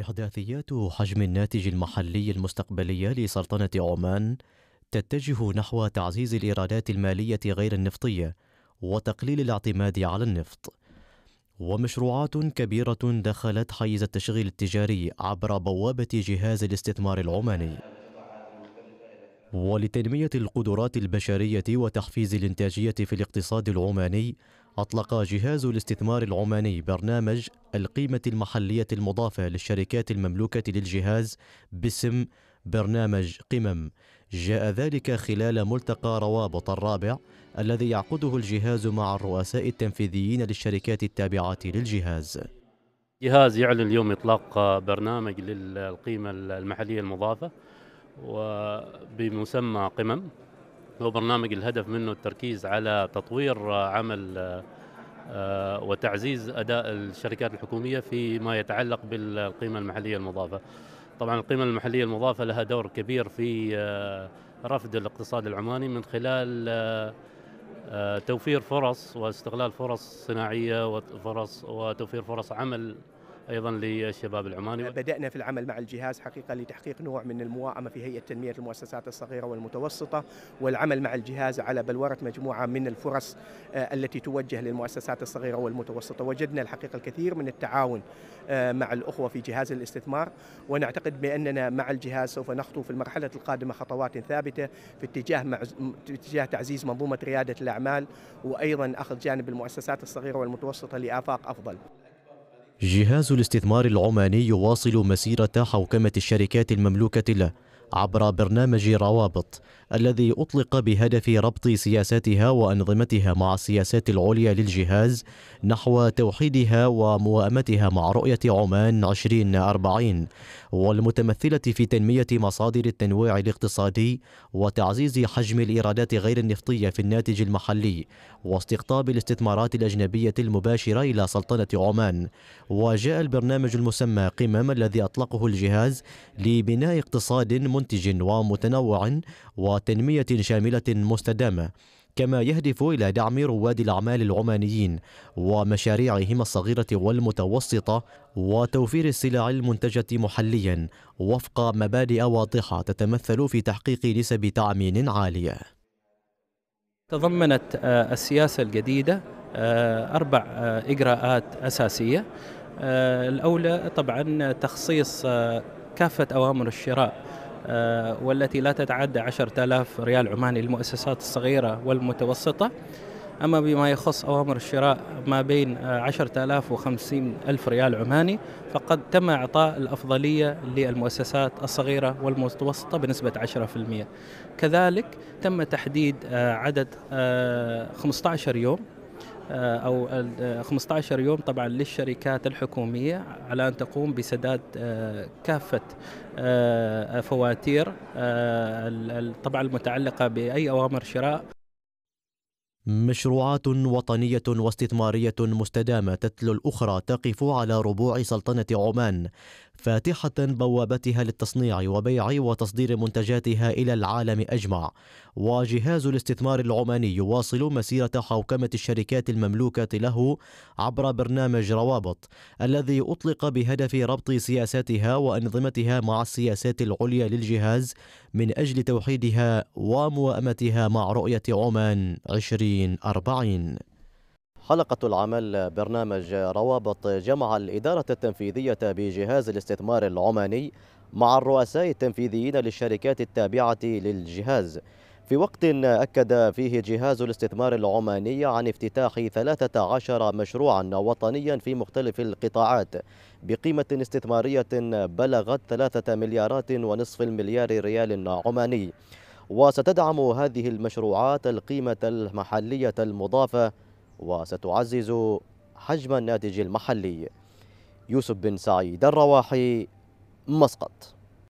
إحداثيات حجم الناتج المحلي المستقبلية لسلطنة عمان تتجه نحو تعزيز الإيرادات المالية غير النفطية وتقليل الاعتماد على النفط ومشروعات كبيرة دخلت حيز التشغيل التجاري عبر بوابة جهاز الاستثمار العماني ولتنمية القدرات البشرية وتحفيز الإنتاجية في الاقتصاد العماني أطلق جهاز الاستثمار العماني برنامج القيمة المحلية المضافة للشركات المملوكة للجهاز باسم برنامج قمم جاء ذلك خلال ملتقى روابط الرابع الذي يعقده الجهاز مع الرؤساء التنفيذيين للشركات التابعة للجهاز الجهاز يعلن اليوم إطلاق برنامج للقيمة المحلية المضافة وبمسمى قمم هو برنامج الهدف منه التركيز على تطوير عمل آه، وتعزيز اداء الشركات الحكوميه فيما يتعلق بالقيمه المحليه المضافه. طبعا القيمه المحليه المضافه لها دور كبير في آه، رفض الاقتصاد العماني من خلال آه، توفير فرص واستغلال فرص صناعيه وفرص وتوفير فرص عمل ايضا للشباب العماني بدانا في العمل مع الجهاز حقيقه لتحقيق نوع من المواءمه في هيئه تنميه المؤسسات الصغيره والمتوسطه والعمل مع الجهاز على بلوره مجموعه من الفرص آه، التي توجه للمؤسسات الصغيره والمتوسطه وجدنا الحقيقه الكثير من التعاون آه، مع الاخوه في جهاز الاستثمار ونعتقد باننا مع الجهاز سوف نخطو في المرحله القادمه خطوات ثابته في اتجاه في اتجاه تعزيز منظومه رياده الاعمال وايضا اخذ جانب المؤسسات الصغيره والمتوسطه لافاق افضل جهاز الاستثمار العماني يواصل مسيرة حوكمة الشركات المملوكة له عبر برنامج روابط الذي أطلق بهدف ربط سياساتها وأنظمتها مع السياسات العليا للجهاز نحو توحيدها وموائمتها مع رؤية عمان 2040 والمتمثلة في تنمية مصادر التنويع الاقتصادي وتعزيز حجم الإيرادات غير النفطية في الناتج المحلي واستقطاب الاستثمارات الأجنبية المباشرة إلى سلطنة عمان وجاء البرنامج المسمى قمم الذي أطلقه الجهاز لبناء اقتصاد منتج ومتنوع وتنمية شاملة مستدامة كما يهدف إلى دعم رواد الأعمال العمانيين ومشاريعهم الصغيرة والمتوسطة وتوفير السلع المنتجة محليا وفق مبادئ واضحة تتمثل في تحقيق نسب تعمين عالية تضمنت آه، السياسة الجديدة آه، أربع آه، إجراءات أساسية الأولى طبعا تخصيص كافة أوامر الشراء آه، والتي لا تتعدى 10000 ريال عماني للمؤسسات الصغيرة والمتوسطة أما بما يخص أوامر الشراء ما بين 10000 و 50000 ريال عماني فقد تم إعطاء الأفضلية للمؤسسات الصغيرة والمتوسطة بنسبة 10% كذلك تم تحديد آه، عدد 15 آه، يوم آه، او 15 آه، يوم طبعا للشركات الحكوميه على ان تقوم بسداد آه، كافه فواتير طبعا المتعلقه باي اوامر شراء مشروعات وطنية واستثمارية مستدامة تتلو الأخرى تقف على ربوع سلطنة عمان فاتحة بوابتها للتصنيع وبيع وتصدير منتجاتها إلى العالم أجمع وجهاز الاستثمار العماني يواصل مسيرة حوكمة الشركات المملوكة له عبر برنامج روابط الذي أطلق بهدف ربط سياساتها وأنظمتها مع السياسات العليا للجهاز من أجل توحيدها وموائمتها مع رؤية عمان 20 عشرين أربعين حلقة العمل برنامج روابط جمع الإدارة التنفيذية بجهاز الاستثمار العماني مع الرؤساء التنفيذيين للشركات التابعة للجهاز في وقت أكد فيه جهاز الاستثمار العماني عن افتتاح 13 مشروعا وطنيا في مختلف القطاعات بقيمة استثمارية بلغت 3 مليارات ونصف المليار ريال عماني وستدعم هذه المشروعات القيمة المحلية المضافة وستعزز حجم الناتج المحلي يوسف بن سعيد الرواحي مسقط